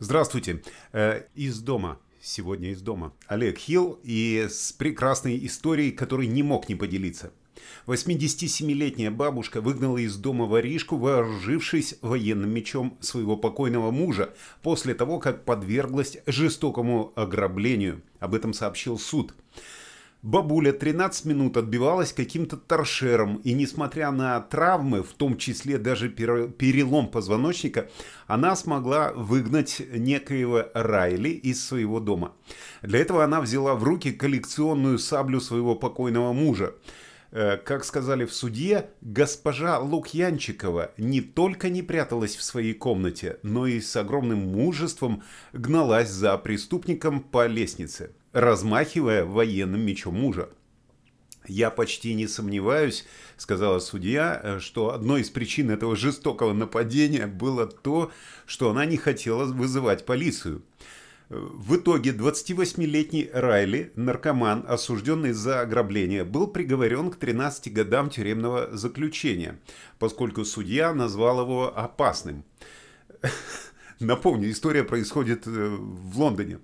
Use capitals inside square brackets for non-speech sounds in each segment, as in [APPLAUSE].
Здравствуйте. Э, из дома. Сегодня из дома. Олег Хилл и с прекрасной историей, которой не мог не поделиться. 87-летняя бабушка выгнала из дома воришку, вооружившись военным мечом своего покойного мужа, после того, как подверглась жестокому ограблению. Об этом сообщил суд. Бабуля 13 минут отбивалась каким-то торшером, и несмотря на травмы, в том числе даже перелом позвоночника, она смогла выгнать некоего Райли из своего дома. Для этого она взяла в руки коллекционную саблю своего покойного мужа. Э, как сказали в суде, госпожа Лукьянчикова не только не пряталась в своей комнате, но и с огромным мужеством гналась за преступником по лестнице размахивая военным мечом мужа. «Я почти не сомневаюсь», — сказала судья, э, «что одной из причин этого жестокого нападения было то, что она не хотела вызывать полицию». В итоге 28-летний Райли, наркоман, осужденный за ограбление, был приговорен к 13 годам тюремного заключения, поскольку судья назвал его опасным. [LAUGHS] Напомню, история происходит э, в Лондоне.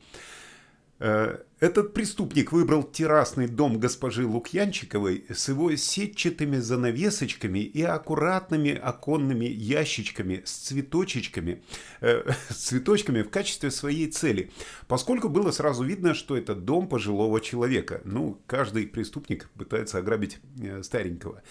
Э, этот преступник выбрал террасный дом госпожи Лукьянчиковой с его сетчатыми занавесочками и аккуратными оконными ящичками с цветочечками, э, [LAUGHS] с цветочками в качестве своей цели, поскольку было сразу видно, что это дом пожилого человека. Ну, каждый преступник пытается ограбить э, старенького.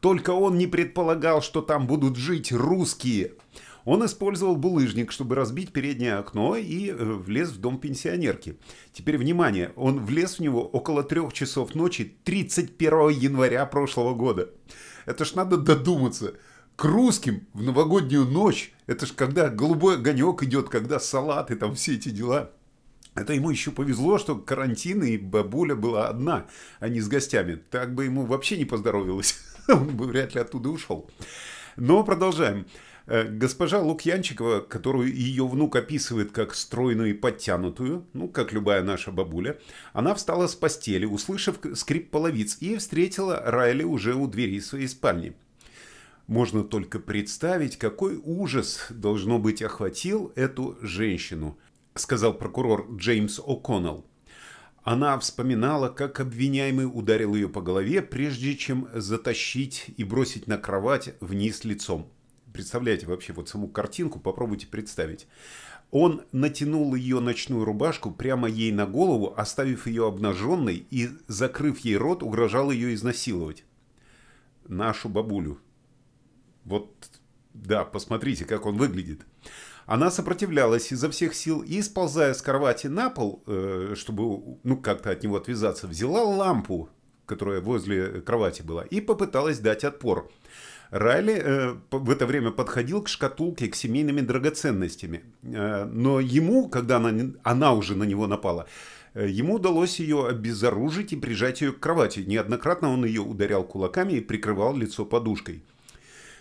Только он не предполагал, что там будут жить русские – он использовал булыжник, чтобы разбить переднее окно и э, влез в дом пенсионерки. Теперь, внимание, он влез в него около трех часов ночи 31 января прошлого года. Это ж надо додуматься к русским в новогоднюю ночь. Это ж когда голубой огонек идет, когда салат и там все эти дела. Это ему еще повезло, что карантин и бабуля была одна, а не с гостями. Так бы ему вообще не поздоровилось. [LAUGHS] Он бы вряд ли оттуда ушел. Но продолжаем. Э, госпожа Лукьянчикова, которую ее внук описывает как стройную и подтянутую, ну, как любая наша бабуля, она встала с постели, услышав скрип половиц, и встретила Райли уже у двери своей спальни. Можно только представить, какой ужас, должно быть, охватил эту женщину, сказал прокурор Джеймс О'Коннелл. Она вспоминала, как обвиняемый ударил ее по голове, прежде чем затащить и бросить на кровать вниз лицом представляете вообще вот саму картинку, попробуйте представить. Он натянул ее ночную рубашку прямо ей на голову, оставив ее обнаженной и, закрыв ей рот, угрожал ее изнасиловать. Нашу бабулю. Вот, да, посмотрите, как он выглядит. Она сопротивлялась изо всех сил и, сползая с кровати на пол, э, чтобы ну как-то от него отвязаться, взяла лампу, которая возле кровати была, и попыталась дать отпор. Райли э, в это время подходил к шкатулке, к семейными драгоценностями. Э, но ему, когда она, она уже на него напала, э, Ему удалось ее обезоружить и прижать ее к кровати. Неоднократно он ее ударял кулаками и прикрывал лицо подушкой.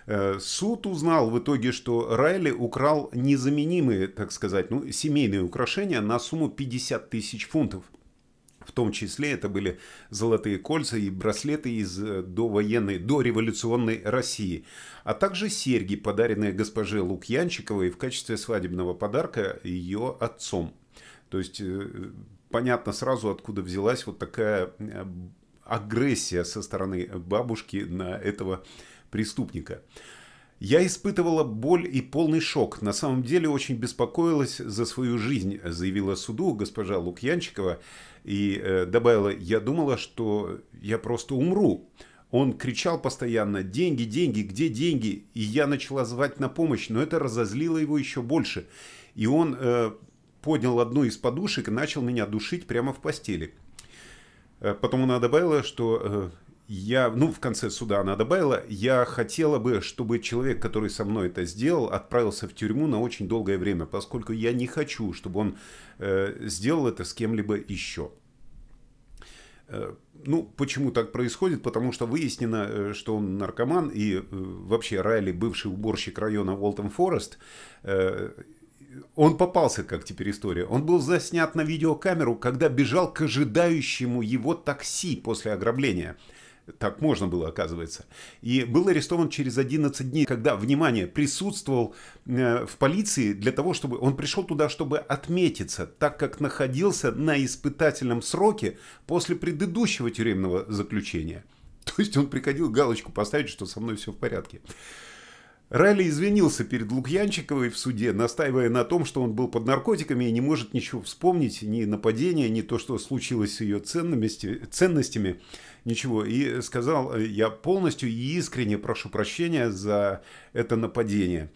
Э, суд узнал в итоге, что Райли украл незаменимые, так сказать, ну, семейные украшения на сумму 50 тысяч фунтов – в том числе это были золотые кольца и браслеты из э, довоенной, дореволюционной России, а также серьги, подаренные госпоже Лукьянчиковой в качестве свадебного подарка ее отцом. То есть э, понятно сразу, откуда взялась вот такая э, агрессия со стороны бабушки на этого преступника. Я испытывала боль и полный шок. На самом деле очень беспокоилась за свою жизнь, заявила суду госпожа Лукьянчикова и э, добавила, я думала, что я просто умру. Он кричал постоянно «Деньги, деньги, где деньги?» И я начала звать на помощь, но это разозлило его еще больше. И он э, поднял одну из подушек и начал меня душить прямо в постели. Э, потом она добавила, что э, я, ну, в конце суда она добавила, я хотела бы, чтобы человек, который со мной это сделал, отправился в тюрьму на очень долгое время, поскольку я не хочу, чтобы он э, сделал это с кем-либо еще. Э, ну, почему так происходит? Потому что выяснено, э, что он наркоман, и э, вообще Райли, бывший уборщик района Уолтон Форест, он попался, как теперь история. Он был заснят на видеокамеру, когда бежал к ожидающему его такси после ограбления. Так можно было, оказывается. И был арестован через 11 дней, когда, внимание, присутствовал э, в полиции для того, чтобы... Он пришел туда, чтобы отметиться, так как находился на испытательном сроке после предыдущего тюремного заключения. [LAUGHS] То есть он приходил галочку поставить, что со мной все в порядке. Райли извинился перед Лукьянчиковой в суде, настаивая на том, что он был под наркотиками и не может ничего вспомнить, ни нападения, ни то, что случилось с ее ценностями, ничего. И сказал, э, я полностью и искренне прошу прощения за это нападение.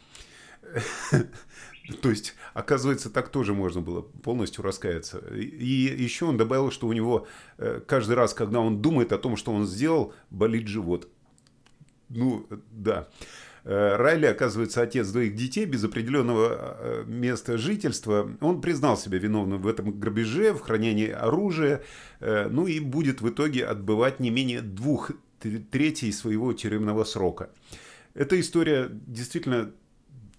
[LAUGHS] То есть, оказывается, так тоже можно было полностью раскаяться. И еще он добавил, что у него э, каждый раз, когда он думает о том, что он сделал, болит живот. Ну, э, да. Э, Райли, оказывается, отец двоих детей без определенного э, места жительства. Он признал себя виновным в этом грабеже, в хранении оружия, э, ну и будет в итоге отбывать не менее двух третей своего тюремного срока. Эта история действительно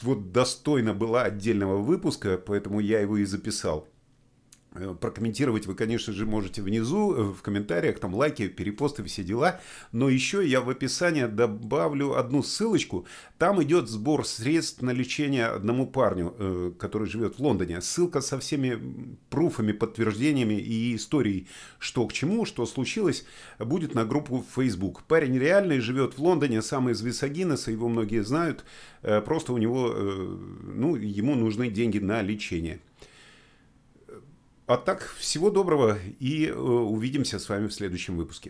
вот достойна была отдельного выпуска, поэтому я его и записал. Э, прокомментировать вы, конечно же, можете внизу, э, в комментариях, там лайки, перепосты, все дела. Но еще я в описании добавлю одну ссылочку. Там идет сбор средств на лечение одному парню, э, который живет в Лондоне. Ссылка со всеми пруфами, подтверждениями и историей, что к чему, что случилось, будет на группу в Facebook. Парень реальный, живет в Лондоне, сам из Висагинеса, его многие знают. Просто у него, ну, ему нужны деньги на лечение. А так, всего доброго и э, увидимся с вами в следующем выпуске.